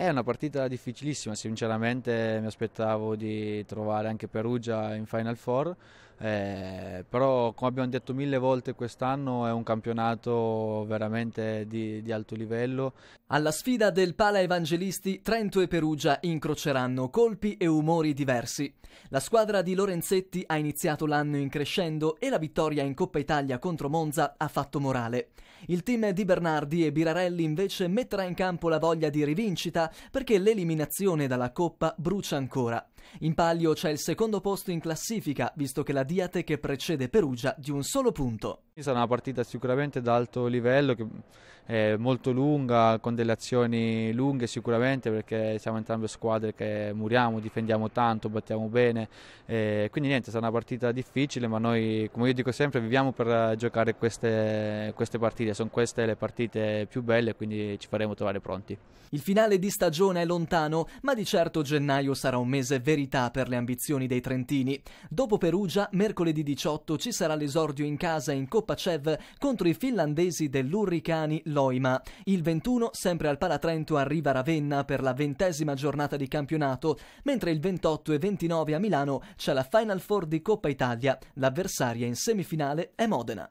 È una partita difficilissima, sinceramente mi aspettavo di trovare anche Perugia in Final Four, eh, però come abbiamo detto mille volte quest'anno è un campionato veramente di, di alto livello. Alla sfida del Pala Evangelisti, Trento e Perugia incroceranno colpi e umori diversi. La squadra di Lorenzetti ha iniziato l'anno in crescendo e la vittoria in Coppa Italia contro Monza ha fatto morale. Il team di Bernardi e Birarelli invece metterà in campo la voglia di rivincita perché l'eliminazione dalla Coppa brucia ancora in palio c'è il secondo posto in classifica, visto che la Diatec precede Perugia di un solo punto. Sarà una partita sicuramente d'alto livello, eh, molto lunga, con delle azioni lunghe sicuramente, perché siamo entrambe squadre che muriamo, difendiamo tanto, battiamo bene. Eh, quindi niente, sarà una partita difficile, ma noi, come io dico sempre, viviamo per eh, giocare queste, queste partite. Sono queste le partite più belle, quindi ci faremo trovare pronti. Il finale di stagione è lontano, ma di certo gennaio sarà un mese vero verità per le ambizioni dei trentini. Dopo Perugia, mercoledì 18 ci sarà l'esordio in casa in Coppa CEV contro i finlandesi dell'Urricani Loima. Il 21, sempre al Palatrento, arriva Ravenna per la ventesima giornata di campionato, mentre il 28 e 29 a Milano c'è la Final Four di Coppa Italia. L'avversaria in semifinale è Modena.